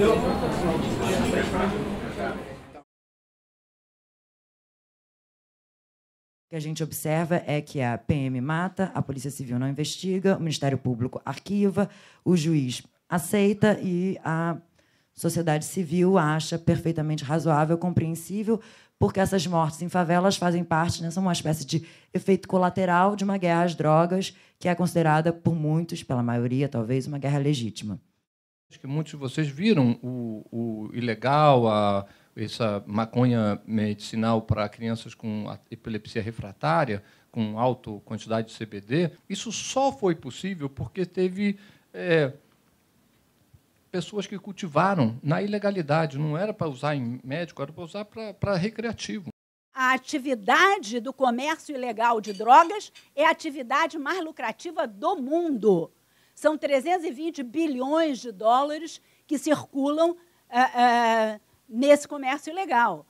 O que a gente observa é que a PM mata, a Polícia Civil não investiga, o Ministério Público arquiva, o juiz aceita e a sociedade civil acha perfeitamente razoável, compreensível, porque essas mortes em favelas fazem parte, né, são uma espécie de efeito colateral de uma guerra às drogas que é considerada por muitos, pela maioria talvez, uma guerra legítima. Acho que muitos de vocês viram o, o ilegal, a, essa maconha medicinal para crianças com epilepsia refratária, com alta quantidade de CBD. Isso só foi possível porque teve é, pessoas que cultivaram na ilegalidade. Não era para usar em médico, era para usar para, para recreativo. A atividade do comércio ilegal de drogas é a atividade mais lucrativa do mundo. São 320 bilhões de dólares que circulam eh, eh, nesse comércio ilegal.